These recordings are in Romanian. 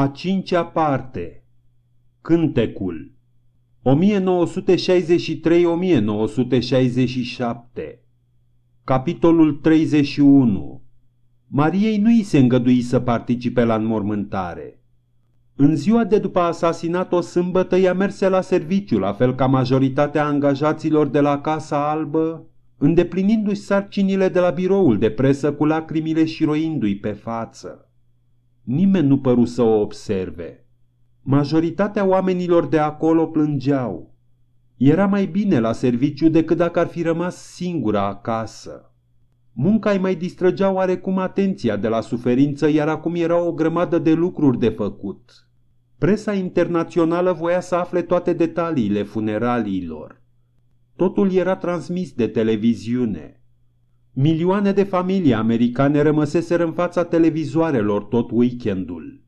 A cincea parte Cântecul 1963-1967 Capitolul 31 Mariei nu i se îngădui să participe la înmormântare. În ziua de după asasinat o sâmbătă i-a mers la serviciu, la fel ca majoritatea angajaților de la Casa Albă, îndeplinindu-și sarcinile de la biroul de presă cu lacrimile și roindu-i pe față. Nimeni nu păru să o observe. Majoritatea oamenilor de acolo plângeau. Era mai bine la serviciu decât dacă ar fi rămas singura acasă. Munca îi mai distrăgea oarecum atenția de la suferință, iar acum era o grămadă de lucruri de făcut. Presa internațională voia să afle toate detaliile funeraliilor. Totul era transmis de televiziune. Milioane de familii americane rămăseseră în fața televizoarelor tot weekendul.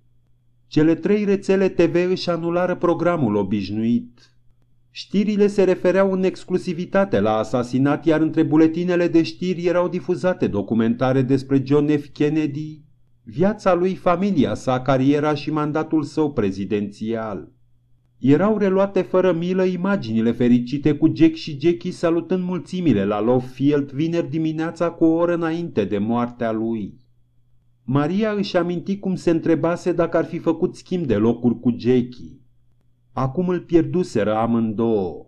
Cele trei rețele TV își anulară programul obișnuit. Știrile se refereau în exclusivitate la asasinat, iar între buletinele de știri erau difuzate documentare despre John F. Kennedy, viața lui, familia sa, cariera și mandatul său prezidențial. Erau reluate fără milă imaginile fericite cu Jack și Jackie salutând mulțimile la Love Field vineri dimineața cu o oră înainte de moartea lui. Maria își aminti cum se întrebase dacă ar fi făcut schimb de locuri cu Jackie. Acum îl pierduseră amândouă.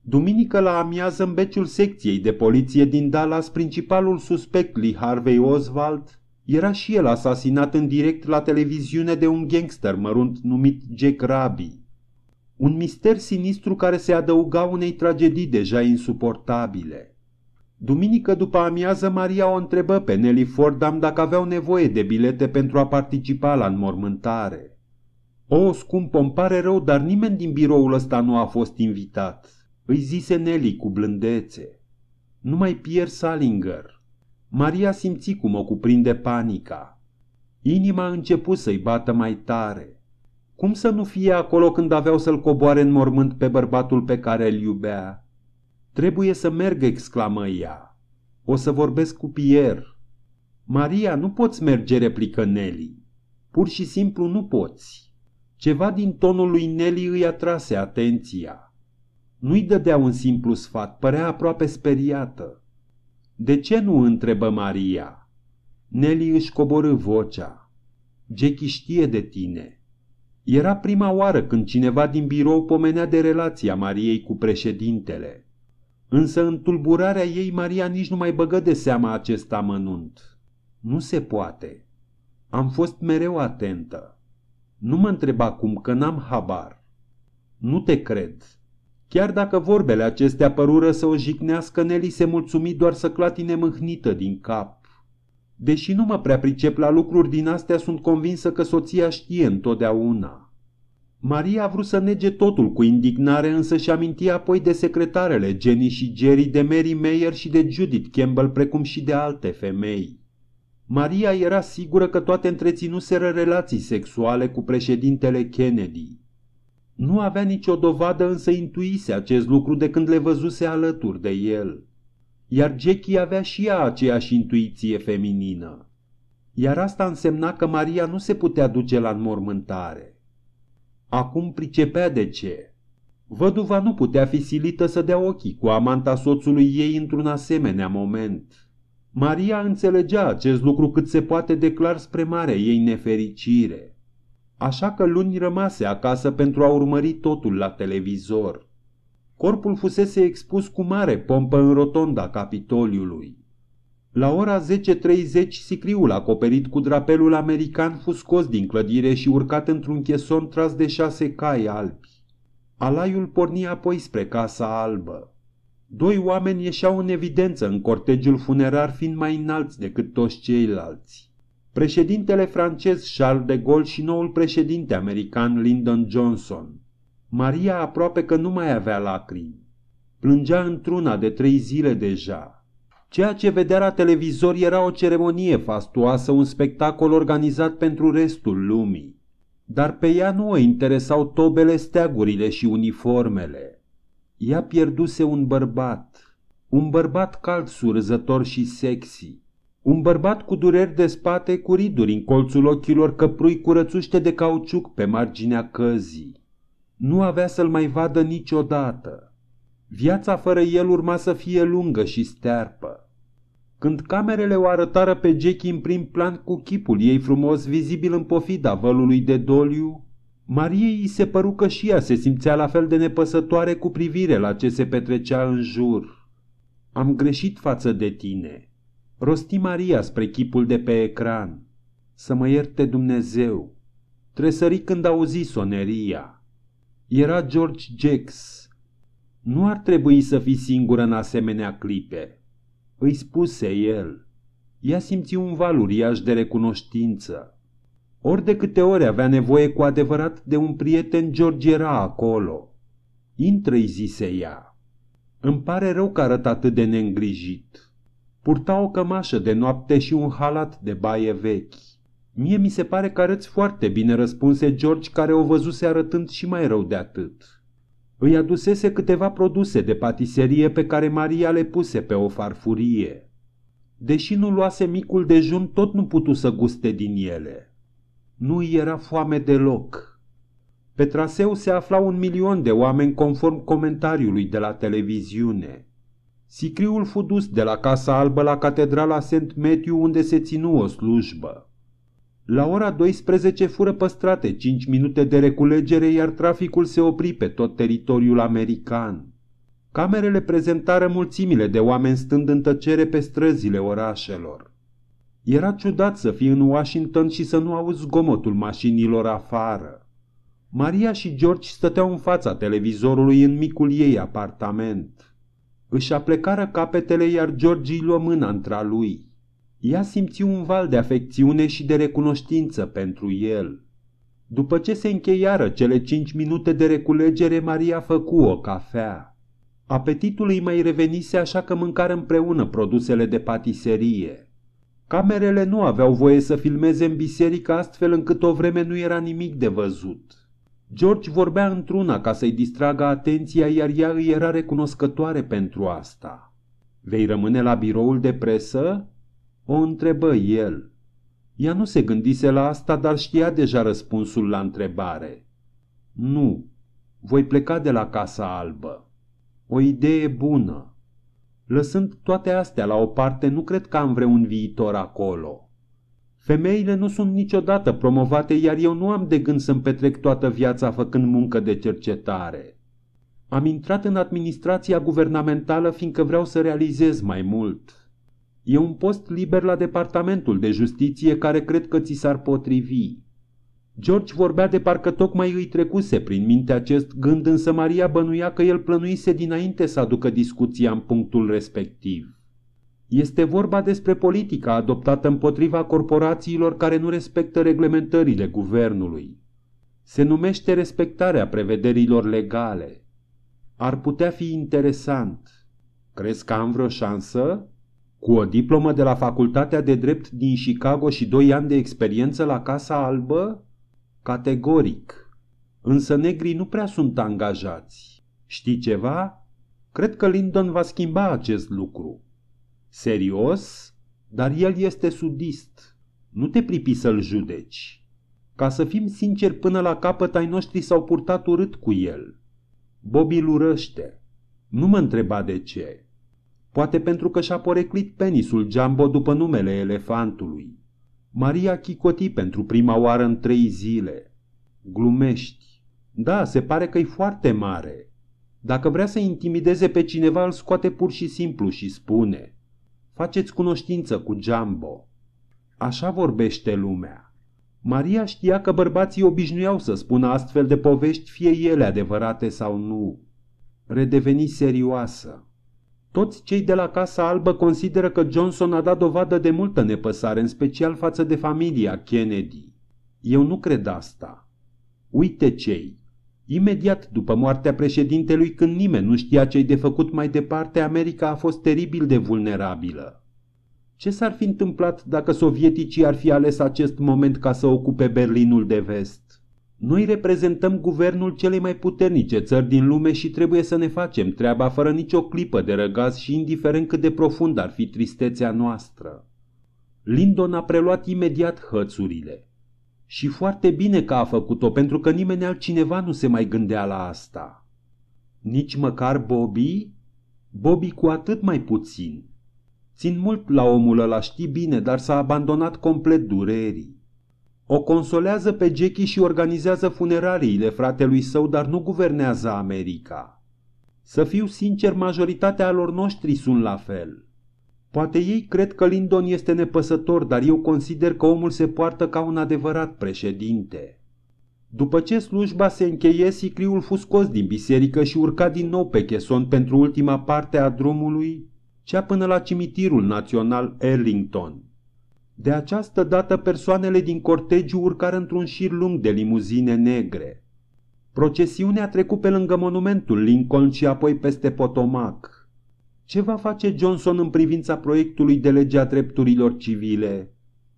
Duminică la amiază în beciul secției de poliție din Dallas, principalul suspect Lee Harvey Oswald era și el asasinat în direct la televiziune de un gangster mărunt numit Jack Rabbit un mister sinistru care se adăuga unei tragedii deja insuportabile. Duminică după amiază, Maria o întrebă pe Nelly Fordham dacă aveau nevoie de bilete pentru a participa la înmormântare. O, scump, îmi pare rău, dar nimeni din biroul ăsta nu a fost invitat, îi zise Nelly cu blândețe. Numai Pierre Salinger. Maria simți cum o cuprinde panica. Inima a început să-i bată mai tare. Cum să nu fie acolo când aveau să-l coboare în mormânt pe bărbatul pe care îl iubea? Trebuie să merg, exclamă ea. O să vorbesc cu Pierre. Maria, nu poți merge, replică Nelly. Pur și simplu nu poți. Ceva din tonul lui Nelly îi atrase atenția. Nu-i dădea un simplu sfat, părea aproape speriată. De ce nu întrebă Maria? Nelly își coborâ vocea. Jackie știe de tine. Era prima oară când cineva din birou pomenea de relația Mariei cu președintele. Însă în tulburarea ei Maria nici nu mai băgă de seama acest amănunt. Nu se poate. Am fost mereu atentă. Nu mă întreba cum, că n-am habar. Nu te cred. Chiar dacă vorbele acestea părură să o jignească, Nelly se mulțumi doar să clatine mâhnită din cap. Deși nu mă prea pricep la lucruri din astea, sunt convinsă că soția știe întotdeauna. Maria a vrut să nege totul cu indignare, însă și aminti apoi de secretarele Jenny și Jerry, de Mary Mayer și de Judith Campbell, precum și de alte femei. Maria era sigură că toate întreținuseră relații sexuale cu președintele Kennedy. Nu avea nicio dovadă, însă intuise acest lucru de când le văzuse alături de el iar Jackie avea și ea aceeași intuiție feminină. Iar asta însemna că Maria nu se putea duce la înmormântare. Acum pricepea de ce. Văduva nu putea fi silită să dea ochii cu amanta soțului ei într-un asemenea moment. Maria înțelegea acest lucru cât se poate declar spre mare ei nefericire. Așa că luni rămase acasă pentru a urmări totul la televizor. Corpul fusese expus cu mare pompă în rotonda Capitoliului. La ora 10.30, sicriul acoperit cu drapelul american fu scos din clădire și urcat într-un cheson tras de șase cai albi. Alaiul porni apoi spre Casa Albă. Doi oameni ieșeau în evidență în cortegiul funerar fiind mai înalți decât toți ceilalți. Președintele francez Charles de Gaulle și noul președinte american Lyndon Johnson. Maria aproape că nu mai avea lacrimi. Plângea într-una de trei zile deja. Ceea ce vedea la televizor era o ceremonie fastoasă, un spectacol organizat pentru restul lumii. Dar pe ea nu o interesau tobele, steagurile și uniformele. Ea pierduse un bărbat, un bărbat cald, surzător și sexy. Un bărbat cu dureri de spate, cu riduri în colțul ochilor, căprui curățuște de cauciuc pe marginea căzii nu avea să-l mai vadă niciodată. Viața fără el urma să fie lungă și stearpă. Când camerele o arătară pe Jackie în prim plan cu chipul ei frumos vizibil în pofida vălului de doliu, Mariei se păru că și ea se simțea la fel de nepăsătoare cu privire la ce se petrecea în jur. Am greșit față de tine, rosti Maria spre chipul de pe ecran. Să mă ierte Dumnezeu. Tresări când auzi soneria era George Jex. Nu ar trebui să fii singură în asemenea clipe, îi spuse el. Ea simți un val uriaș de recunoștință. Ori de câte ori avea nevoie cu adevărat de un prieten, George era acolo. Intră, îi zise ea. Îmi pare rău că arăt atât de neîngrijit. Purta o cămașă de noapte și un halat de baie vechi. Mie mi se pare că arăți foarte bine, răspunse George, care o văzuse arătând și mai rău de atât. Îi adusese câteva produse de patiserie pe care Maria le puse pe o farfurie. Deși nu luase micul dejun, tot nu putu să guste din ele. Nu era foame deloc. Pe traseu se afla un milion de oameni conform comentariului de la televiziune. Sicriul fu dus de la Casa Albă la Catedrala St. Matthew unde se ținu o slujbă. La ora 12 fură păstrate 5 minute de reculegere, iar traficul se opri pe tot teritoriul american. Camerele prezentară mulțimile de oameni stând în tăcere pe străzile orașelor. Era ciudat să fii în Washington și să nu auzi zgomotul mașinilor afară. Maria și George stăteau în fața televizorului în micul ei apartament. Își aplecară capetele, iar George îi luă mâna între lui. Ea simți un val de afecțiune și de recunoștință pentru el. După ce se încheiară cele cinci minute de reculegere, Maria făcu o cafea. Apetitul îi mai revenise așa că mâncară împreună produsele de patiserie. Camerele nu aveau voie să filmeze în biserică astfel încât o vreme nu era nimic de văzut. George vorbea într-una ca să-i distragă atenția, iar ea îi era recunoscătoare pentru asta. Vei rămâne la biroul de presă?" O întrebă el. Ea nu se gândise la asta, dar știa deja răspunsul la întrebare. Nu, voi pleca de la Casa Albă. O idee bună. Lăsând toate astea la o parte, nu cred că am vreun viitor acolo. Femeile nu sunt niciodată promovate, iar eu nu am de gând să-mi petrec toată viața făcând muncă de cercetare. Am intrat în administrația guvernamentală fiindcă vreau să realizez mai mult. E un post liber la Departamentul de Justiție care cred că ți s-ar potrivi. George vorbea de parcă tocmai îi trecuse prin minte acest gând, însă Maria bănuia că el plănuise dinainte să aducă discuția în punctul respectiv. Este vorba despre politica adoptată împotriva corporațiilor care nu respectă reglementările guvernului. Se numește respectarea prevederilor legale. Ar putea fi interesant. Crezi că am vreo șansă? Cu o diplomă de la Facultatea de Drept din Chicago și doi ani de experiență la Casa Albă? Categoric. Însă negrii nu prea sunt angajați. Știi ceva? Cred că Lyndon va schimba acest lucru. Serios? Dar el este sudist. Nu te pripi să-l judeci. Ca să fim sinceri până la capăt, ai noștri s-au purtat urât cu el. Bobby îl urăște. Nu mă întreba de ce poate pentru că și-a poreclit penisul Jumbo după numele elefantului. Maria chicoti pentru prima oară în trei zile. Glumești. Da, se pare că e foarte mare. Dacă vrea să intimideze pe cineva, îl scoate pur și simplu și spune Faceți cunoștință cu Jumbo. Așa vorbește lumea. Maria știa că bărbații obișnuiau să spună astfel de povești, fie ele adevărate sau nu. Redeveni serioasă. Toți cei de la Casa Albă consideră că Johnson a dat dovadă de multă nepăsare, în special față de familia Kennedy. Eu nu cred asta. Uite cei. Imediat după moartea președintelui, când nimeni nu știa ce-i de făcut mai departe, America a fost teribil de vulnerabilă. Ce s-ar fi întâmplat dacă sovieticii ar fi ales acest moment ca să ocupe Berlinul de vest? Noi reprezentăm guvernul celei mai puternice țări din lume și trebuie să ne facem treaba fără nicio clipă de răgaz și indiferent cât de profund ar fi tristețea noastră. Lindon a preluat imediat hățurile. Și foarte bine că a făcut-o, pentru că nimeni altcineva nu se mai gândea la asta. Nici măcar Bobby? Bobby cu atât mai puțin. Țin mult la omul ăla, știi bine, dar s-a abandonat complet durerii. O consolează pe Jackie și organizează funerariile fratelui său, dar nu guvernează America. Să fiu sincer, majoritatea alor noștri sunt la fel. Poate ei cred că Lyndon este nepăsător, dar eu consider că omul se poartă ca un adevărat președinte. După ce slujba se încheie, sicriul fu scos din biserică și urca din nou pe cheson pentru ultima parte a drumului, cea până la cimitirul național Erlington. De această dată persoanele din cortegiu urcară într-un șir lung de limuzine negre. Procesiunea trecut pe lângă monumentul Lincoln și apoi peste Potomac. Ce va face Johnson în privința proiectului de lege a drepturilor civile?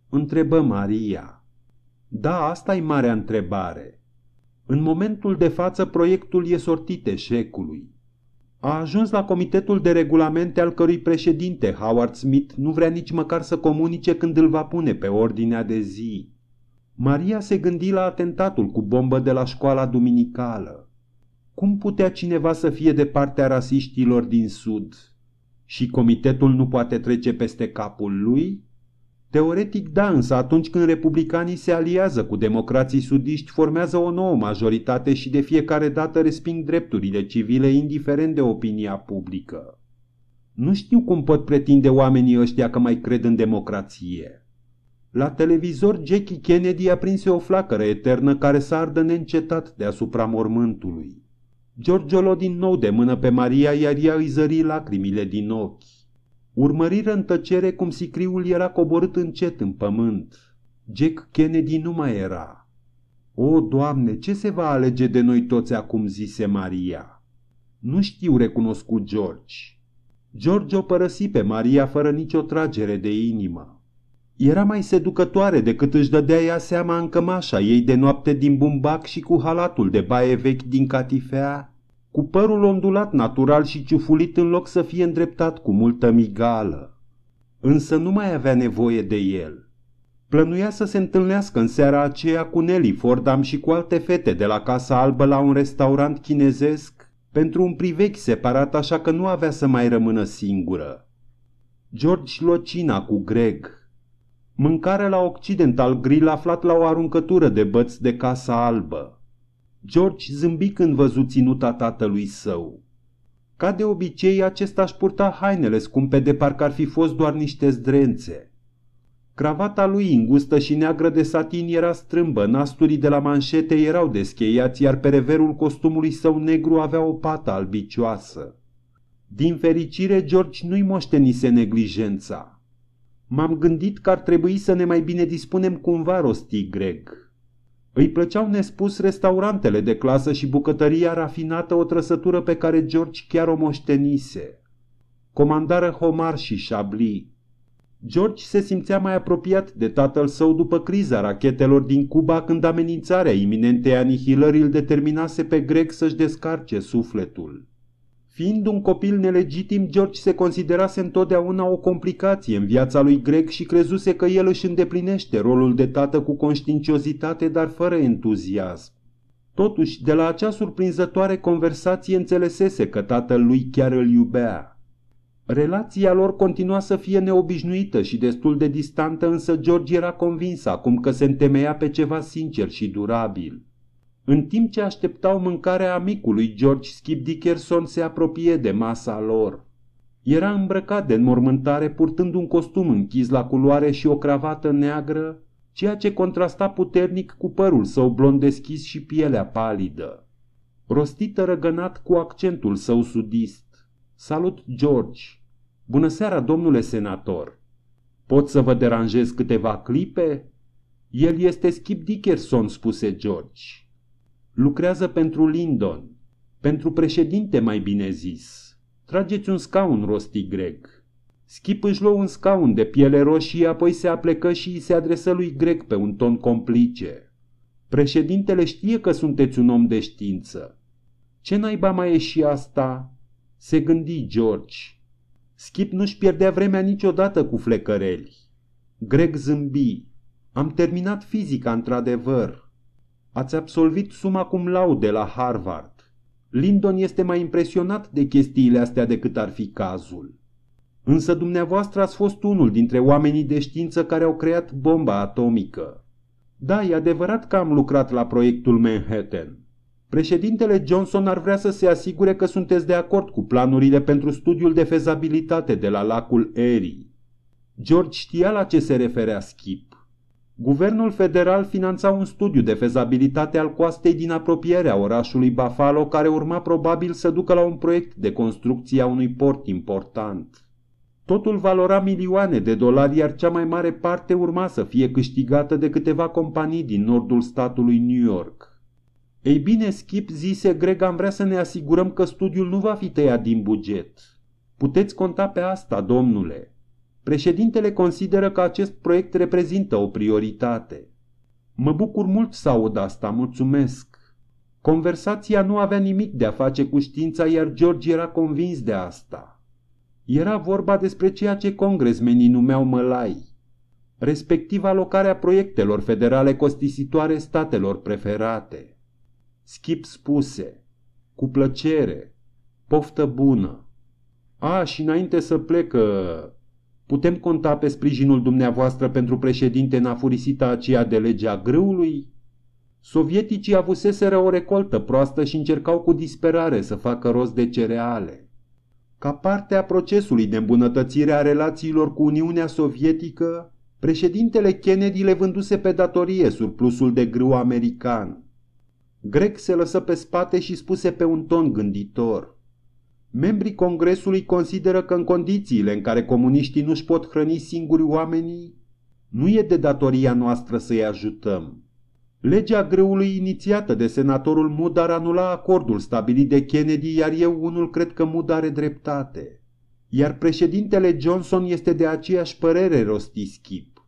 Întrebă Maria. Da, asta e marea întrebare. În momentul de față, proiectul e sortit eșecului. A ajuns la comitetul de regulamente al cărui președinte, Howard Smith, nu vrea nici măcar să comunice când îl va pune pe ordinea de zi. Maria se gândi la atentatul cu bombă de la școala duminicală. Cum putea cineva să fie de partea rasiștilor din Sud? Și comitetul nu poate trece peste capul lui? Teoretic, da, însă atunci când republicanii se aliază cu democrații sudiști, formează o nouă majoritate și de fiecare dată resping drepturile civile, indiferent de opinia publică. Nu știu cum pot pretinde oamenii ăștia că mai cred în democrație. La televizor, Jackie Kennedy prins o flacără eternă care s-a ardă neîncetat deasupra mormântului. o din nou de mână pe Maria, iar ea îi zări lacrimile din ochi. Urmăriră în tăcere cum sicriul era coborât încet în pământ. Jack Kennedy nu mai era. O, Doamne, ce se va alege de noi toți acum?" zise Maria. Nu știu," recunoscut George. George o părăsi pe Maria fără nicio tragere de inimă. Era mai seducătoare decât își dădea ea seama în cămașa ei de noapte din bumbac și cu halatul de baie vechi din catifea cu părul ondulat natural și ciufulit în loc să fie îndreptat cu multă migală. Însă nu mai avea nevoie de el. Plănuia să se întâlnească în seara aceea cu Nelly Fordham și cu alte fete de la Casa Albă la un restaurant chinezesc pentru un privechi separat, așa că nu avea să mai rămână singură. George locina cu Greg. Mâncare la occidental grill aflat la o aruncătură de băți de Casa Albă. George zâmbi când văzu ținuta tatălui său. Ca de obicei, acesta își purta hainele scumpe de parcă ar fi fost doar niște zdrențe. Cravata lui îngustă și neagră de satin era strâmbă, nasturii de la manșete erau descheiați, iar pe reverul costumului său negru avea o pată albicioasă. Din fericire, George nu-i moștenise neglijența. M-am gândit că ar trebui să ne mai bine dispunem cumva, rosti Greg. Îi plăceau nespus restaurantele de clasă și bucătăria rafinată, o trăsătură pe care George chiar o moștenise. Comandară Homar și Șabli. George se simțea mai apropiat de tatăl său după criza rachetelor din Cuba când amenințarea iminentei anihilării îl determinase pe grec să-și descarce sufletul. Fiind un copil nelegitim, George se considerase întotdeauna o complicație în viața lui Greg și crezuse că el își îndeplinește rolul de tată cu conștiinciozitate, dar fără entuziasm. Totuși, de la acea surprinzătoare conversație înțelesese că tatăl lui chiar îl iubea. Relația lor continua să fie neobișnuită și destul de distantă, însă George era convins acum că se întemeia pe ceva sincer și durabil. În timp ce așteptau mâncarea amicului, George Skip Dickerson se apropie de masa lor. Era îmbrăcat de înmormântare, purtând un costum închis la culoare și o cravată neagră, ceea ce contrasta puternic cu părul său blond deschis și pielea palidă. Rostită răgănat cu accentul său sudist. Salut, George! Bună seara, domnule senator! Pot să vă deranjez câteva clipe? El este Skip Dickerson, spuse George. Lucrează pentru Lindon, pentru președinte mai bine zis. Trageți un scaun, rosti grec. Schip își luă un scaun de piele roșie, apoi se aplecă și îi se adresă lui grec pe un ton complice. Președintele știe că sunteți un om de știință. Ce naiba mai e și asta? Se gândi George. Schip nu-și pierdea vremea niciodată cu flecăreli. Greg zâmbi. Am terminat fizica, într-adevăr. Ați absolvit suma cum laude la Harvard. Lindon este mai impresionat de chestiile astea decât ar fi cazul. Însă dumneavoastră ați fost unul dintre oamenii de știință care au creat bomba atomică. Da, e adevărat că am lucrat la proiectul Manhattan. Președintele Johnson ar vrea să se asigure că sunteți de acord cu planurile pentru studiul de fezabilitate de la lacul Erie. George știa la ce se referea Skip. Guvernul federal finanța un studiu de fezabilitate al coastei din apropierea orașului Buffalo, care urma probabil să ducă la un proiect de construcție a unui port important. Totul valora milioane de dolari, iar cea mai mare parte urma să fie câștigată de câteva companii din nordul statului New York. Ei bine, Skip zise, Greg, am vrea să ne asigurăm că studiul nu va fi tăiat din buget. Puteți conta pe asta, domnule. Președintele consideră că acest proiect reprezintă o prioritate. Mă bucur mult să aud asta, mulțumesc. Conversația nu avea nimic de a face cu știința, iar George era convins de asta. Era vorba despre ceea ce congresmenii numeau mălai, respectiv alocarea proiectelor federale costisitoare statelor preferate. Skip spuse, cu plăcere, poftă bună. A, și înainte să plecă, Putem conta pe sprijinul dumneavoastră pentru președinte în afurisita aceea de legea grâului? Sovieticii avuseseră o recoltă proastă și încercau cu disperare să facă rost de cereale. Ca parte a procesului de îmbunătățire a relațiilor cu Uniunea Sovietică, președintele Kennedy le vânduse pe datorie surplusul de grâu american. Greg se lăsă pe spate și spuse pe un ton gânditor – Membrii Congresului consideră că în condițiile în care comuniștii nu-și pot hrăni singuri oamenii, nu e de datoria noastră să-i ajutăm. Legea greului inițiată de senatorul Mud ar anula acordul stabilit de Kennedy, iar eu unul cred că Mud are dreptate. Iar președintele Johnson este de aceeași părere, rosti Skip.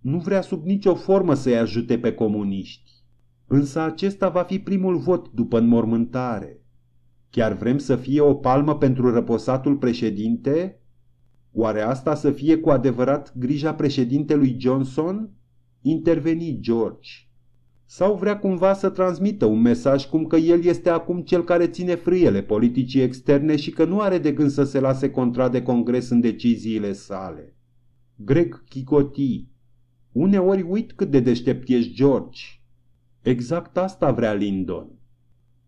Nu vrea sub nicio formă să-i ajute pe comuniști. Însă acesta va fi primul vot după înmormântare. Chiar vrem să fie o palmă pentru răposatul președinte? Oare asta să fie cu adevărat grija președintelui Johnson? Interveni George. Sau vrea cumva să transmită un mesaj cum că el este acum cel care ține frâiele politicii externe și că nu are de gând să se lase contra de congres în deciziile sale. Greg Chicoti. Uneori uit cât de deștept ești, George. Exact asta vrea Lindon.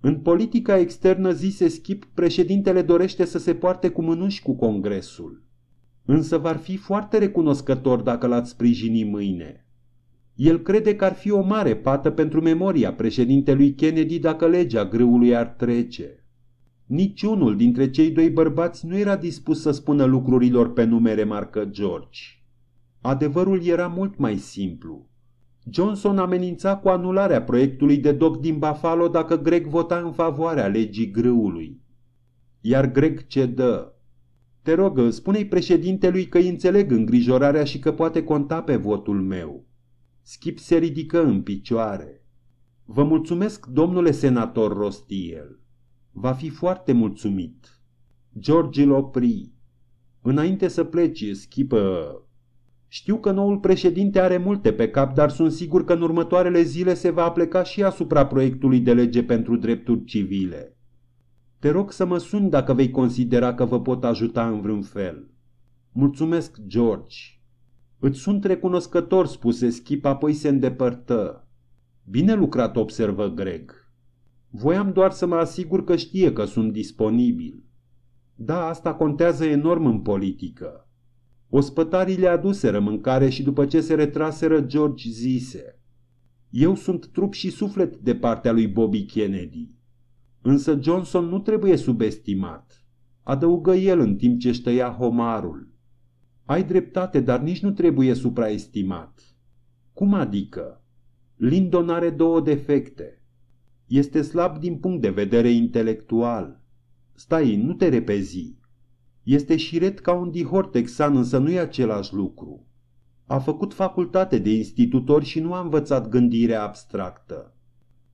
În politica externă, zise Schip, președintele dorește să se poarte cu mânuși cu Congresul. Însă v-ar fi foarte recunoscător dacă l-ați sprijini mâine. El crede că ar fi o mare pată pentru memoria președintelui Kennedy dacă legea grâului ar trece. Niciunul dintre cei doi bărbați nu era dispus să spună lucrurilor pe nume, remarcă George. Adevărul era mult mai simplu. Johnson amenința cu anularea proiectului de doc din Buffalo dacă Greg vota în favoarea legii grâului. Iar Greg cedă. Te rog, spune-i președintelui că înțeleg îngrijorarea și că poate conta pe votul meu. Skip se ridică în picioare. Vă mulțumesc, domnule senator Rostiel. Va fi foarte mulțumit. George îl opri. Înainte să pleci, Skip, știu că noul președinte are multe pe cap, dar sunt sigur că în următoarele zile se va apleca și asupra proiectului de lege pentru drepturi civile. Te rog să mă suni dacă vei considera că vă pot ajuta în vreun fel. Mulțumesc, George. Îți sunt recunoscător, spuse Schip, apoi se îndepărtă. Bine lucrat, observă Greg. Voiam doar să mă asigur că știe că sunt disponibil. Da, asta contează enorm în politică. Ospătarii le aduseră mâncare și după ce se retraseră, George zise Eu sunt trup și suflet de partea lui Bobby Kennedy. Însă Johnson nu trebuie subestimat. Adăugă el în timp ce ștăia homarul. Ai dreptate, dar nici nu trebuie supraestimat. Cum adică? Lindon are două defecte. Este slab din punct de vedere intelectual. Stai, nu te repezi. Este șiret ca un dihor texan, însă nu e același lucru. A făcut facultate de institutor și nu a învățat gândirea abstractă.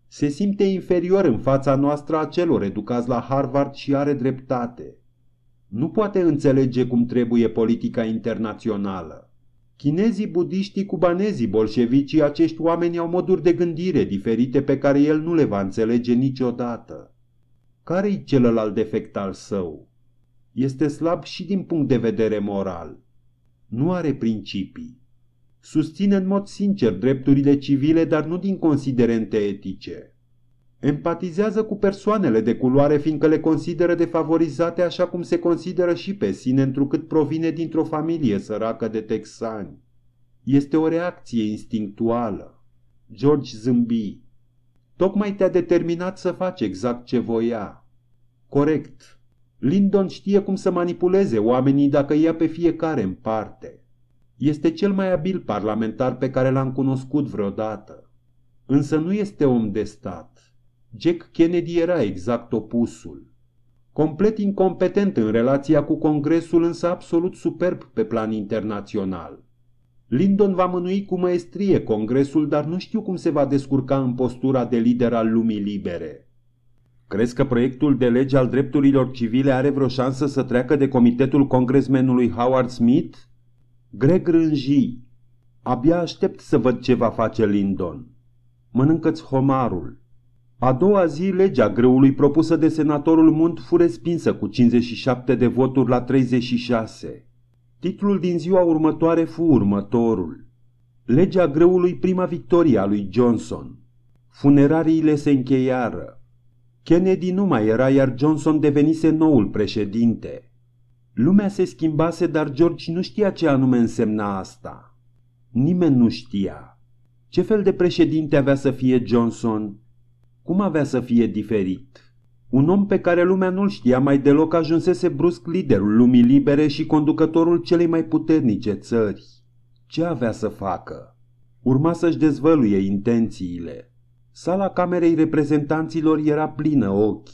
Se simte inferior în fața noastră a celor educați la Harvard și are dreptate. Nu poate înțelege cum trebuie politica internațională. Chinezii, budiștii, cubanezii, bolșevicii, acești oameni au moduri de gândire diferite pe care el nu le va înțelege niciodată. Care-i celălalt defect al său? Este slab și din punct de vedere moral. Nu are principii. Susține în mod sincer drepturile civile, dar nu din considerente etice. Empatizează cu persoanele de culoare fiindcă le consideră defavorizate așa cum se consideră și pe sine întrucât provine dintr-o familie săracă de texani. Este o reacție instinctuală. George zâmbi. Tocmai te-a determinat să faci exact ce voia. Corect, Lindon știe cum să manipuleze oamenii dacă ia pe fiecare în parte. Este cel mai abil parlamentar pe care l-am cunoscut vreodată. Însă nu este om de stat. Jack Kennedy era exact opusul. Complet incompetent în relația cu Congresul, însă absolut superb pe plan internațional. Lyndon va mânui cu măestrie Congresul, dar nu știu cum se va descurca în postura de lider al lumii libere. Crezi că proiectul de lege al drepturilor civile are vreo șansă să treacă de comitetul congresmenului Howard Smith? Greg rânji. Abia aștept să văd ce va face Lindon. Mănâncă-ți homarul. A doua zi, legea greului propusă de senatorul Munt fu respinsă cu 57 de voturi la 36. Titlul din ziua următoare fu următorul. Legea greului prima victoria lui Johnson. Funerariile se încheiară. Kennedy nu mai era, iar Johnson devenise noul președinte. Lumea se schimbase, dar George nu știa ce anume însemna asta. Nimeni nu știa. Ce fel de președinte avea să fie Johnson? Cum avea să fie diferit? Un om pe care lumea nu-l știa mai deloc ajunsese brusc liderul lumii libere și conducătorul celei mai puternice țări. Ce avea să facă? Urma să-și dezvăluie intențiile. Sala Camerei Reprezentanților era plină ochi.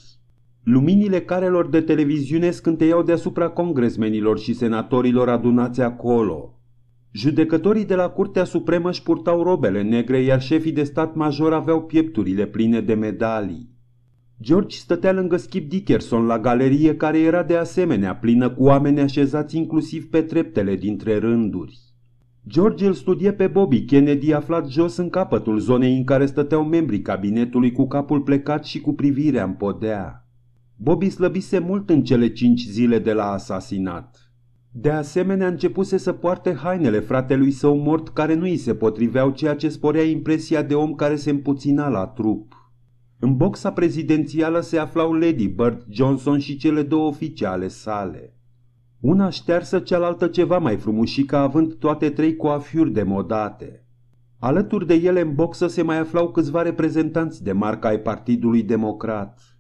Luminile carelor de televiziune scânteiau deasupra congresmenilor și senatorilor adunați acolo – Judecătorii de la Curtea Supremă își purtau robele negre, iar șefii de stat major aveau piepturile pline de medalii. George stătea lângă Skip Dickerson la galerie care era de asemenea plină cu oameni așezați inclusiv pe treptele dintre rânduri. George îl studie pe Bobby Kennedy aflat jos în capătul zonei în care stăteau membrii cabinetului cu capul plecat și cu privirea în podea. Bobby slăbise mult în cele cinci zile de la asasinat. De asemenea, începuse să poarte hainele fratelui său mort care nu îi se potriveau, ceea ce sporea impresia de om care se împuțina la trup. În boxa prezidențială se aflau Lady Bird Johnson și cele două oficiale sale. Una ștearsă cealaltă ceva mai frumușică, având toate trei coafiuri demodate. Alături de ele în boxă se mai aflau câțiva reprezentanți de marca ai Partidului Democrat.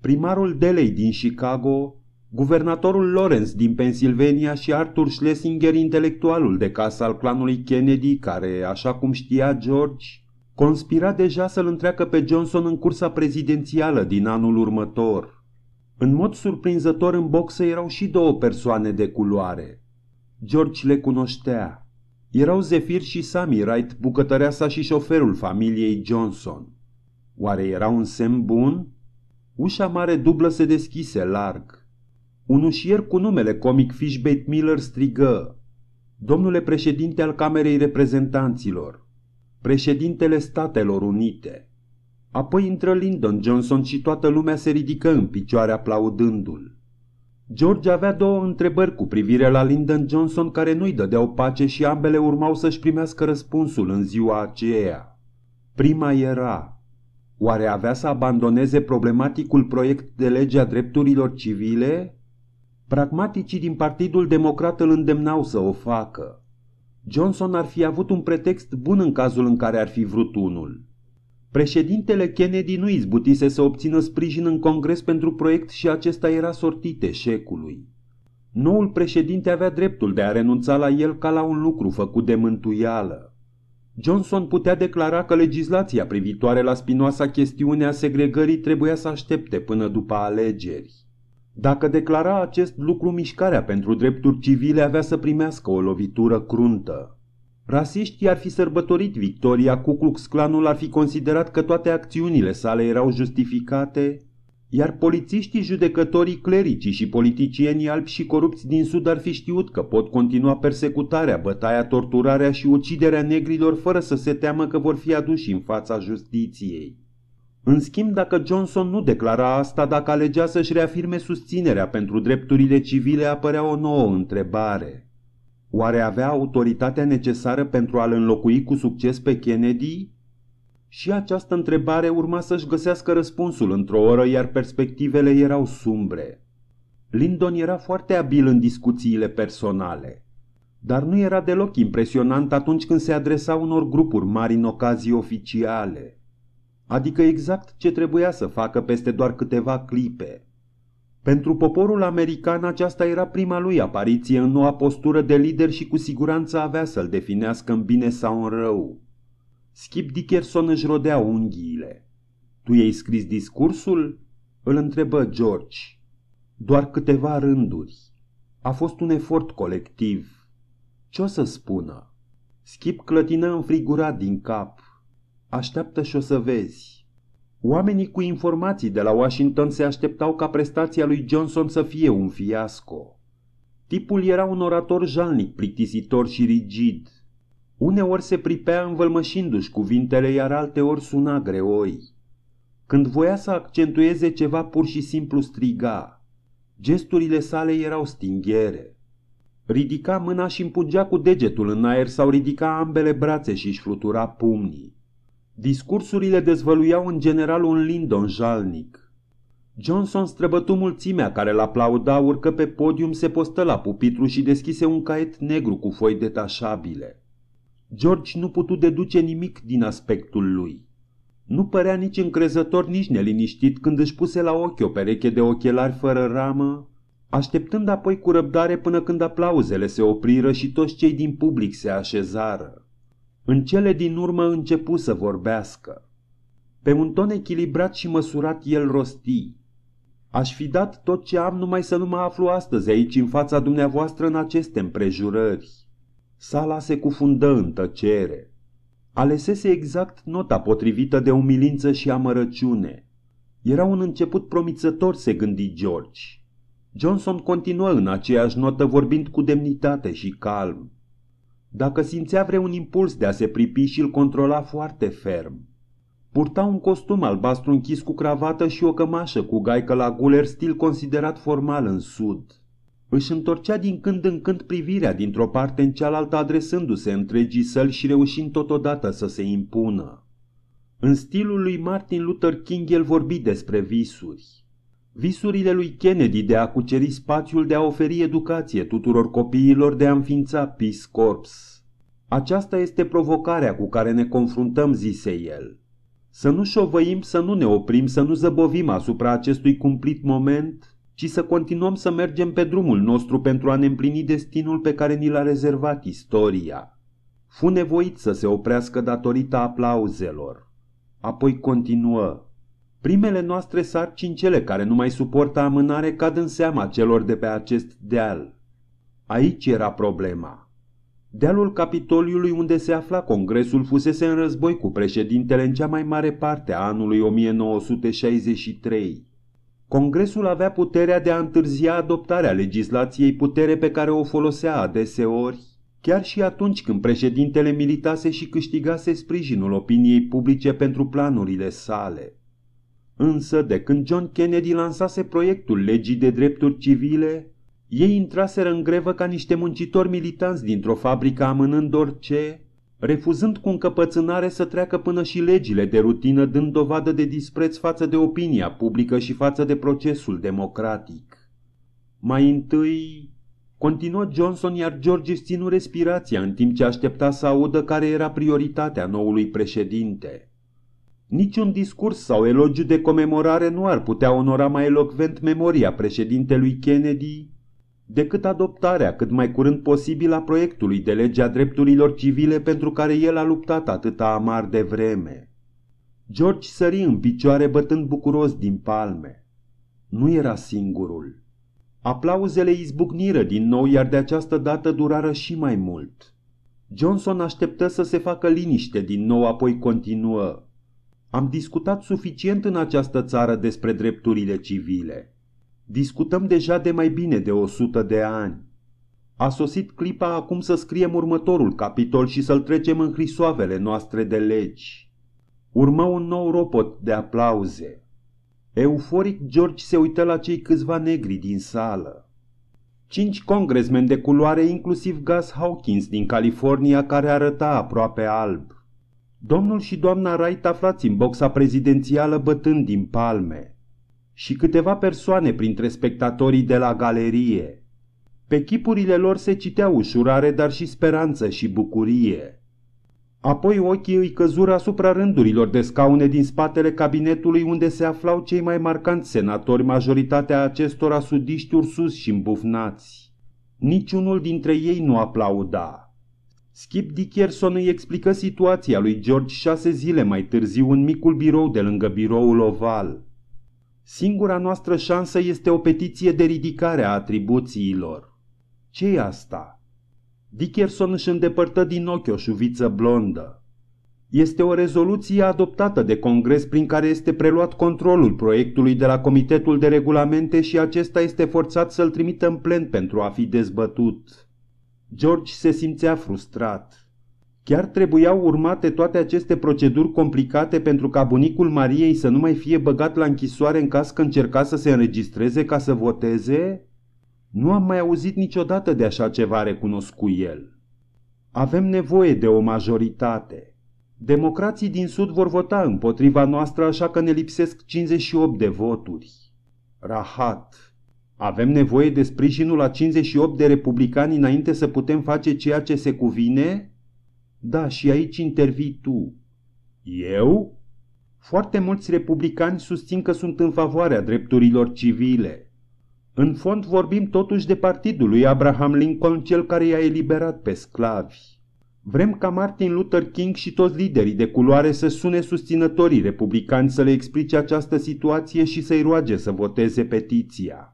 Primarul Delei din Chicago, guvernatorul Lawrence din Pennsylvania și Arthur Schlesinger, intelectualul de casă al clanului Kennedy, care, așa cum știa George, conspira deja să-l întreacă pe Johnson în cursa prezidențială din anul următor. În mod surprinzător în boxă erau și două persoane de culoare. George le cunoștea. Erau Zephyr și Sammy Wright, bucătăreasa și șoferul familiei Johnson. Oare era un semn bun? Ușa mare dublă se deschise larg. Un ușier cu numele comic Fishbait Miller strigă Domnule președinte al Camerei Reprezentanților, președintele Statelor Unite. Apoi intră Lyndon Johnson și toată lumea se ridică în picioare aplaudându-l. George avea două întrebări cu privire la Lyndon Johnson care nu-i dădeau pace și ambele urmau să-și primească răspunsul în ziua aceea. Prima era, oare avea să abandoneze problematicul proiect de lege a drepturilor civile? Pragmaticii din Partidul Democrat îl îndemnau să o facă. Johnson ar fi avut un pretext bun în cazul în care ar fi vrut unul. Președintele Kennedy nu izbutise să obțină sprijin în Congres pentru proiect și acesta era sortit eșecului. Noul președinte avea dreptul de a renunța la el ca la un lucru făcut de mântuială. Johnson putea declara că legislația privitoare la spinoasa chestiune a segregării trebuia să aștepte până după alegeri. Dacă declara acest lucru, mișcarea pentru drepturi civile avea să primească o lovitură cruntă. Rasiștii ar fi sărbătorit victoria, Ku Klux Klanul ar fi considerat că toate acțiunile sale erau justificate, iar polițiștii, judecătorii, clericii și politicienii albi și corupți din sud ar fi știut că pot continua persecutarea, bătaia, torturarea și uciderea negrilor fără să se teamă că vor fi aduși în fața justiției. În schimb, dacă Johnson nu declara asta, dacă alegea să-și reafirme susținerea pentru drepturile civile, apărea o nouă întrebare – Oare avea autoritatea necesară pentru a-l înlocui cu succes pe Kennedy? Și această întrebare urma să-și găsească răspunsul într-o oră, iar perspectivele erau sumbre. Lyndon era foarte abil în discuțiile personale, dar nu era deloc impresionant atunci când se adresa unor grupuri mari în ocazii oficiale. Adică exact ce trebuia să facă peste doar câteva clipe – pentru poporul american aceasta era prima lui apariție în noua postură de lider și cu siguranță avea să-l definească în bine sau în rău. Skip Dickerson își rodea unghiile. Tu ai scris discursul?" îl întrebă George. Doar câteva rânduri. A fost un efort colectiv. Ce o să spună? Skip clătină înfrigurat din cap. Așteaptă și o să vezi. Oamenii cu informații de la Washington se așteptau ca prestația lui Johnson să fie un fiasco. Tipul era un orator jalnic, plictisitor și rigid. Uneori se pripea învălmășindu-și cuvintele, iar alteori suna greoi. Când voia să accentueze ceva, pur și simplu striga. Gesturile sale erau stinghere. Ridica mâna și împungea cu degetul în aer sau ridica ambele brațe și își flutura pumnii. Discursurile dezvăluiau în general un lindon jalnic. Johnson străbătu mulțimea care l aplauda, urcă pe podium, se postă la pupitru și deschise un caiet negru cu foi detașabile. George nu putu deduce nimic din aspectul lui. Nu părea nici încrezător, nici neliniștit când își puse la ochi o pereche de ochelari fără ramă, așteptând apoi cu răbdare până când aplauzele se opriră și toți cei din public se așezară. În cele din urmă începu să vorbească. Pe un ton echilibrat și măsurat el rosti: Aș fi dat tot ce am numai să nu mă aflu astăzi aici în fața dumneavoastră în aceste împrejurări. Sala se cufundă în tăcere. Alesese exact nota potrivită de umilință și amărăciune. Era un început promițător, se gândi George. Johnson continuă în aceeași notă vorbind cu demnitate și calm. Dacă simțea vreun impuls de a se pripi și îl controla foarte ferm. Purta un costum albastru închis cu cravată și o cămașă cu gaică la guler stil considerat formal în sud. Își întorcea din când în când privirea dintr-o parte în cealaltă adresându-se întregii săli și reușind totodată să se impună. În stilul lui Martin Luther King el vorbi despre visuri. Visurile lui Kennedy de a cuceri spațiul de a oferi educație tuturor copiilor de a înființa Peace Corps. Aceasta este provocarea cu care ne confruntăm, zise el. Să nu șovăim, să nu ne oprim, să nu zăbovim asupra acestui cumplit moment, ci să continuăm să mergem pe drumul nostru pentru a ne împlini destinul pe care ni l-a rezervat istoria. Fu nevoit să se oprească datorită aplauzelor. Apoi continuă. Primele noastre sarcini cele care nu mai suportă amânare cad în seama celor de pe acest deal. Aici era problema. Dealul Capitoliului unde se afla congresul fusese în război cu președintele în cea mai mare parte a anului 1963. Congresul avea puterea de a întârzia adoptarea legislației, putere pe care o folosea adeseori, chiar și atunci când președintele militase și câștigase sprijinul opiniei publice pentru planurile sale. Însă, de când John Kennedy lansase proiectul legii de drepturi civile, ei intraseră în grevă ca niște muncitori militanți dintr-o fabrică amânând orice, refuzând cu încăpățânare să treacă până și legile de rutină dând dovadă de dispreț față de opinia publică și față de procesul democratic. Mai întâi, continuă Johnson, iar George ținu respirația în timp ce aștepta să audă care era prioritatea noului președinte. Niciun discurs sau elogiu de comemorare nu ar putea onora mai elocvent memoria președintelui Kennedy decât adoptarea cât mai curând posibil a proiectului de lege a drepturilor civile pentru care el a luptat atâta amar de vreme. George sări în picioare bătând bucuros din palme. Nu era singurul. Aplauzele izbucniră din nou, iar de această dată durară și mai mult. Johnson așteptă să se facă liniște din nou, apoi continuă. Am discutat suficient în această țară despre drepturile civile. Discutăm deja de mai bine de 100 de ani. A sosit clipa acum să scriem următorul capitol și să-l trecem în hrisoavele noastre de legi. Urmă un nou ropot de aplauze. Euforic, George se uită la cei câțiva negri din sală. Cinci congresmeni de culoare, inclusiv Gus Hawkins din California, care arăta aproape alb. Domnul și doamna Wright aflați în boxa prezidențială bătând din palme și câteva persoane printre spectatorii de la galerie. Pe chipurile lor se citea ușurare, dar și speranță și bucurie. Apoi ochii îi căzură asupra rândurilor de scaune din spatele cabinetului unde se aflau cei mai marcanți senatori, majoritatea acestora sudiști ursus și îmbufnați. Niciunul dintre ei nu aplauda. Skip Dickerson îi explică situația lui George șase zile mai târziu în micul birou de lângă biroul oval. Singura noastră șansă este o petiție de ridicare a atribuțiilor. ce e asta? Dickerson își îndepărtă din ochi o șuviță blondă. Este o rezoluție adoptată de Congres prin care este preluat controlul proiectului de la Comitetul de Regulamente și acesta este forțat să-l trimită în plen pentru a fi dezbătut. George se simțea frustrat. Chiar trebuiau urmate toate aceste proceduri complicate pentru ca bunicul Mariei să nu mai fie băgat la închisoare în caz că încerca să se înregistreze ca să voteze? Nu am mai auzit niciodată de așa ceva, recunoscut el. Avem nevoie de o majoritate. Democrații din Sud vor vota împotriva noastră, așa că ne lipsesc 58 de voturi. Rahat, avem nevoie de sprijinul a 58 de republicani înainte să putem face ceea ce se cuvine? Da, și aici intervii tu. Eu? Foarte mulți republicani susțin că sunt în favoarea drepturilor civile. În fond vorbim totuși de partidul lui Abraham Lincoln, cel care i-a eliberat pe sclavi. Vrem ca Martin Luther King și toți liderii de culoare să sune susținătorii republicani să le explice această situație și să-i roage să voteze petiția.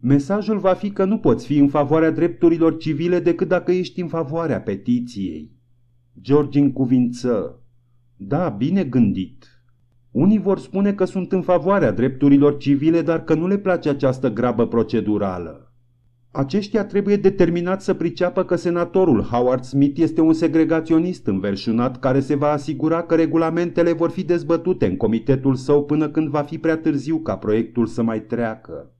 Mesajul va fi că nu poți fi în favoarea drepturilor civile decât dacă ești în favoarea petiției. George încuvință. Da, bine gândit. Unii vor spune că sunt în favoarea drepturilor civile, dar că nu le place această grabă procedurală. Aceștia trebuie determinați să priceapă că senatorul Howard Smith este un segregaționist înverșunat care se va asigura că regulamentele vor fi dezbătute în comitetul său până când va fi prea târziu ca proiectul să mai treacă.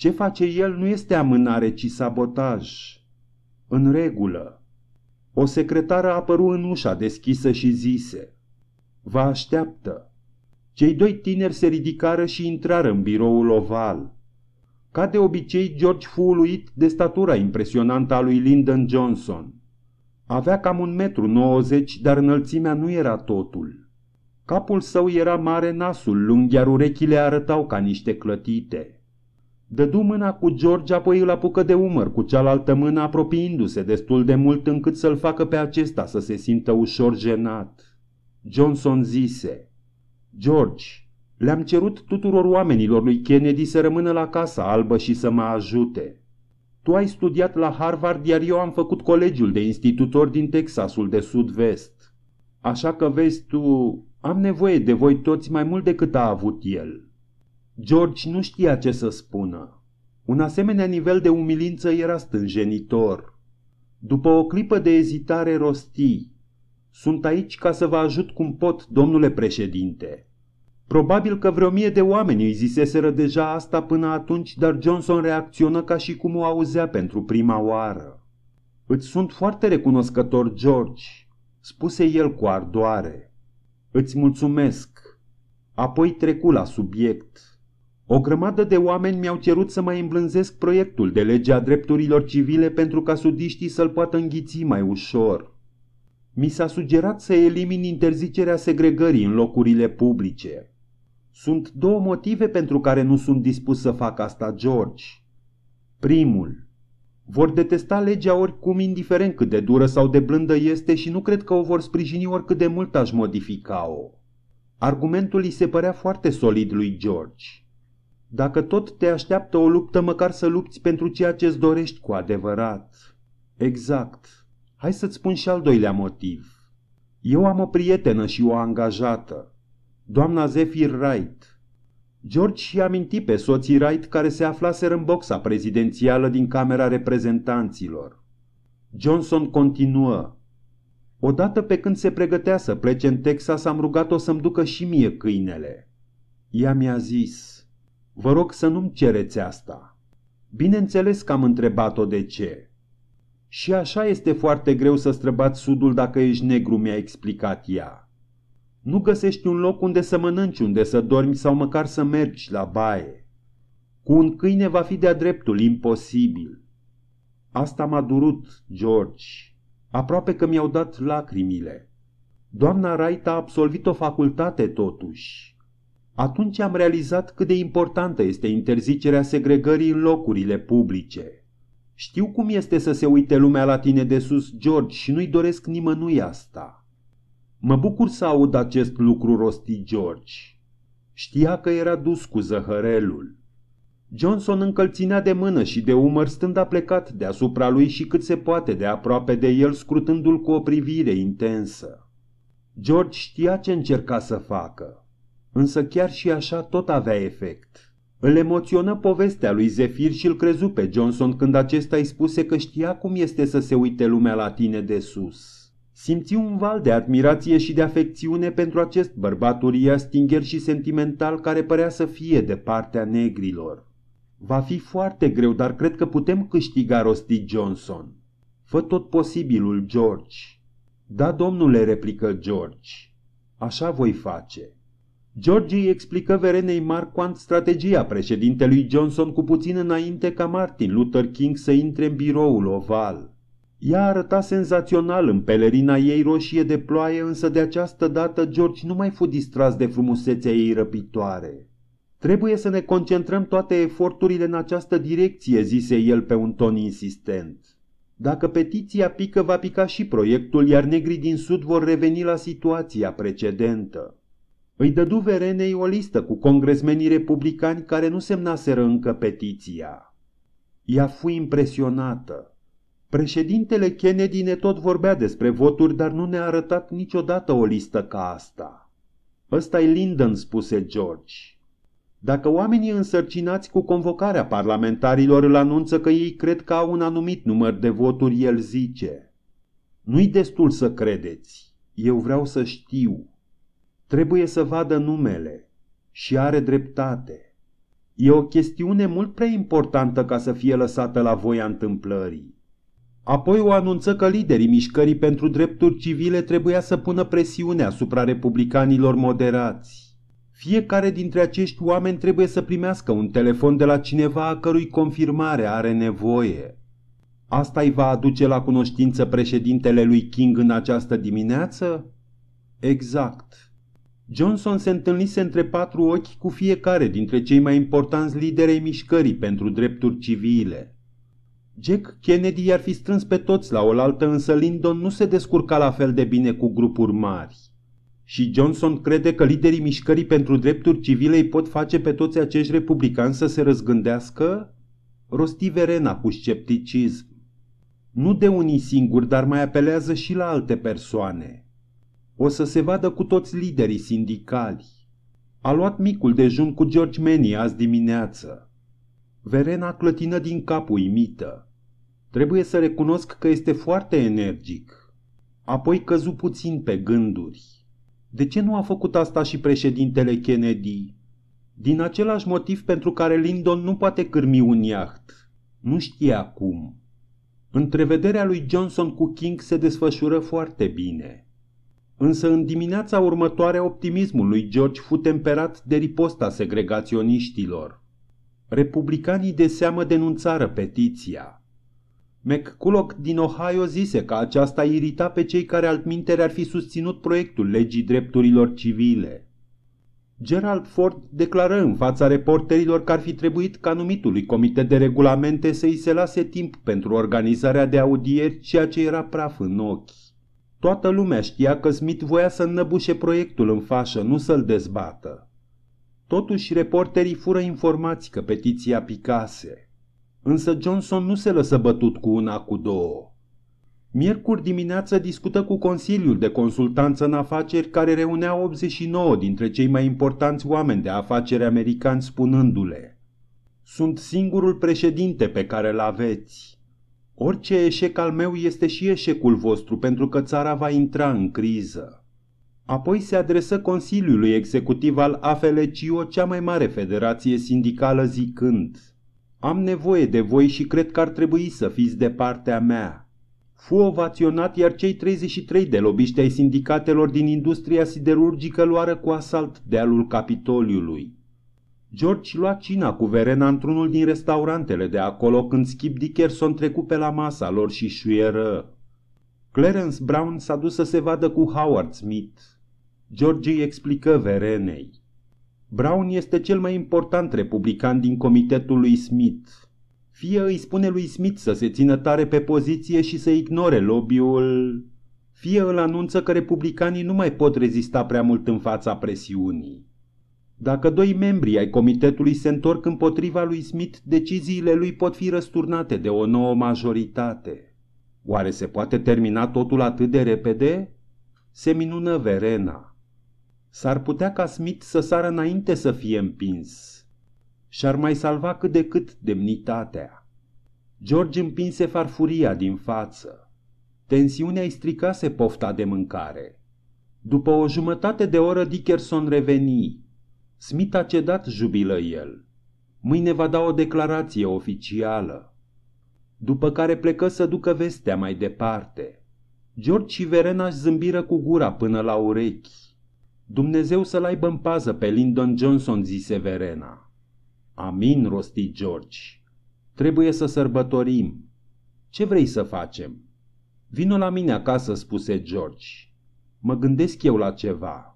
Ce face el nu este amânare, ci sabotaj. În regulă. O secretară apăru în ușa deschisă și zise Vă așteaptă. Cei doi tineri se ridicară și intrară în biroul oval. Ca de obicei, George fu uluit de statura impresionantă a lui Lyndon Johnson. Avea cam un metru nouăzeci dar înălțimea nu era totul. Capul său era mare nasul lung, iar urechile arătau ca niște clătite. Dădu mâna cu George, apoi îl apucă de umăr, cu cealaltă mână apropiindu-se destul de mult încât să-l facă pe acesta să se simtă ușor jenat. Johnson zise, George, le-am cerut tuturor oamenilor lui Kennedy să rămână la Casa Albă și să mă ajute. Tu ai studiat la Harvard, iar eu am făcut colegiul de institutori din Texasul de Sud-Vest. Așa că vezi tu, am nevoie de voi toți mai mult decât a avut el. George nu știa ce să spună. Un asemenea nivel de umilință era stânjenitor. După o clipă de ezitare rosti, sunt aici ca să vă ajut cum pot, domnule președinte. Probabil că vreo mie de oameni îi ziseseră deja asta până atunci, dar Johnson reacționă ca și cum o auzea pentru prima oară. Îți sunt foarte recunoscător, George, spuse el cu ardoare. Îți mulțumesc. Apoi trecu la subiect. O grămadă de oameni mi-au cerut să mai îmblânzesc proiectul de lege a drepturilor civile pentru ca sudiștii să-l poată înghiți mai ușor. Mi s-a sugerat să elimin interzicerea segregării în locurile publice. Sunt două motive pentru care nu sunt dispus să fac asta, George. Primul, vor detesta legea oricum, indiferent cât de dură sau de blândă este și nu cred că o vor sprijini oricât de mult aș modifica-o. Argumentul îi se părea foarte solid lui George. Dacă tot te așteaptă o luptă, măcar să lupți pentru ceea ce îți dorești cu adevărat. Exact. Hai să-ți spun și al doilea motiv. Eu am o prietenă și o angajată, doamna Zephyr Wright. George și mintit pe soții Wright care se aflaseră în boxa prezidențială din Camera Reprezentanților. Johnson continuă. Odată pe când se pregătea să plece în Texas, am rugat-o să-mi ducă și mie câinele. Ea mi-a zis – Vă rog să nu-mi cereți asta. Bineînțeles că am întrebat-o de ce. Și așa este foarte greu să străbați sudul dacă ești negru, mi-a explicat ea. Nu găsești un loc unde să mănânci, unde să dormi sau măcar să mergi la baie. Cu un câine va fi de-a dreptul imposibil. Asta m-a durut, George. Aproape că mi-au dat lacrimile. Doamna Wright a absolvit o facultate totuși. Atunci am realizat cât de importantă este interzicerea segregării în locurile publice. Știu cum este să se uite lumea la tine de sus, George, și nu-i doresc nimănui asta. Mă bucur să aud acest lucru rosti George. Știa că era dus cu zăhărelul. Johnson încălținea de mână și de umăr stând aplecat deasupra lui și cât se poate de aproape de el, scrutându-l cu o privire intensă. George știa ce încerca să facă însă chiar și așa tot avea efect. Îl emoționă povestea lui Zefir și îl crezu pe Johnson când acesta îi spuse că știa cum este să se uite lumea la tine de sus. Simți un val de admirație și de afecțiune pentru acest bărbat uria stingher și sentimental care părea să fie de partea negrilor. Va fi foarte greu, dar cred că putem câștiga rosti Johnson. Fă tot posibilul, George. Da, domnule, replică George. Așa voi face. Georgie explică Verenei Marquand strategia președintelui Johnson cu puțin înainte ca Martin Luther King să intre în biroul oval. Ea arăta senzațional în pelerina ei roșie de ploaie, însă de această dată George nu mai fu distras de frumusețea ei răpitoare. Trebuie să ne concentrăm toate eforturile în această direcție, zise el pe un ton insistent. Dacă petiția pică, va pica și proiectul, iar negrii din sud vor reveni la situația precedentă. Îi dădu Verenei o listă cu congresmenii republicani care nu semnaseră încă petiția. Ea fu impresionată. Președintele Kennedy ne tot vorbea despre voturi, dar nu ne-a arătat niciodată o listă ca asta. ăsta e Lyndon, spuse George. Dacă oamenii însărcinați cu convocarea parlamentarilor îl anunță că ei cred că au un anumit număr de voturi, el zice – nu-i destul să credeți. Eu vreau să știu. Trebuie să vadă numele și are dreptate. E o chestiune mult prea importantă ca să fie lăsată la voia întâmplării. Apoi o anunță că liderii mișcării pentru drepturi civile trebuia să pună presiune asupra republicanilor moderați. Fiecare dintre acești oameni trebuie să primească un telefon de la cineva a cărui confirmare are nevoie. Asta îi va aduce la cunoștință președintele lui King în această dimineață? Exact. Johnson se întâlnise între patru ochi cu fiecare dintre cei mai importanți lideri ai mișcării pentru drepturi civile. Jack Kennedy i-ar fi strâns pe toți la oaltă, însă Lyndon nu se descurca la fel de bine cu grupuri mari. Și Johnson crede că liderii mișcării pentru drepturi civile îi pot face pe toți acești republicani să se răzgândească? Rosti Verena cu scepticism. Nu de unii singuri, dar mai apelează și la alte persoane. O să se vadă cu toți liderii sindicali. A luat micul dejun cu George Manny azi dimineață. Verena clătină din cap uimită. Trebuie să recunosc că este foarte energic. Apoi căzu puțin pe gânduri. De ce nu a făcut asta și președintele Kennedy? Din același motiv pentru care Lyndon nu poate cârmi un iaht. Nu știe acum. Întrevederea lui Johnson cu King se desfășură foarte bine. Însă în dimineața următoare optimismul lui George fu temperat de riposta segregaționiștilor. Republicanii de seamă denunțară petiția. McCulloch din Ohio zise că aceasta irita pe cei care altminteri ar fi susținut proiectul legii drepturilor civile. Gerald Ford declară în fața reporterilor că ar fi trebuit ca numitului comitet de regulamente să i se lase timp pentru organizarea de audieri, ceea ce era praf în ochi. Toată lumea știa că Smith voia să înnăbușe proiectul în fașă, nu să-l dezbată. Totuși, reporterii fură informații că petiția picase. Însă Johnson nu se lăsă bătut cu una cu două. Miercuri dimineață discută cu Consiliul de Consultanță în Afaceri care reunea 89 dintre cei mai importanți oameni de afaceri americani spunându-le Sunt singurul președinte pe care îl aveți. Orice eșec al meu este și eșecul vostru, pentru că țara va intra în criză. Apoi se adresă Consiliului Executiv al AFL-CIO, cea mai mare federație sindicală, zicând Am nevoie de voi și cred că ar trebui să fiți de partea mea. Fu ovaționat, iar cei 33 de lobiști ai sindicatelor din industria siderurgică luară cu asalt dealul Capitoliului. George lua cina cu Verena într-unul din restaurantele de acolo când Skip Dickerson trecu pe la masa lor și șuieră. Clarence Brown s-a dus să se vadă cu Howard Smith. George îi explică Verenei. Brown este cel mai important republican din comitetul lui Smith. Fie îi spune lui Smith să se țină tare pe poziție și să ignore lobby-ul, fie îl anunță că republicanii nu mai pot rezista prea mult în fața presiunii. Dacă doi membri ai comitetului se întorc împotriva lui Smith, deciziile lui pot fi răsturnate de o nouă majoritate. Oare se poate termina totul atât de repede? Se minună Verena. S-ar putea ca Smith să sară înainte să fie împins. Și-ar mai salva cât de cât demnitatea. George împinse farfuria din față. Tensiunea îi stricase pofta de mâncare. După o jumătate de oră Dickerson reveni Smith a cedat, jubilă el. Mâine va da o declarație oficială. După care plecă să ducă vestea mai departe. George și Verena își zâmbiră cu gura până la urechi. Dumnezeu să-l aibă în pază pe Lyndon Johnson, zise Verena. Amin, rosti George. Trebuie să sărbătorim. Ce vrei să facem? Vino la mine acasă, spuse George. Mă gândesc eu la ceva.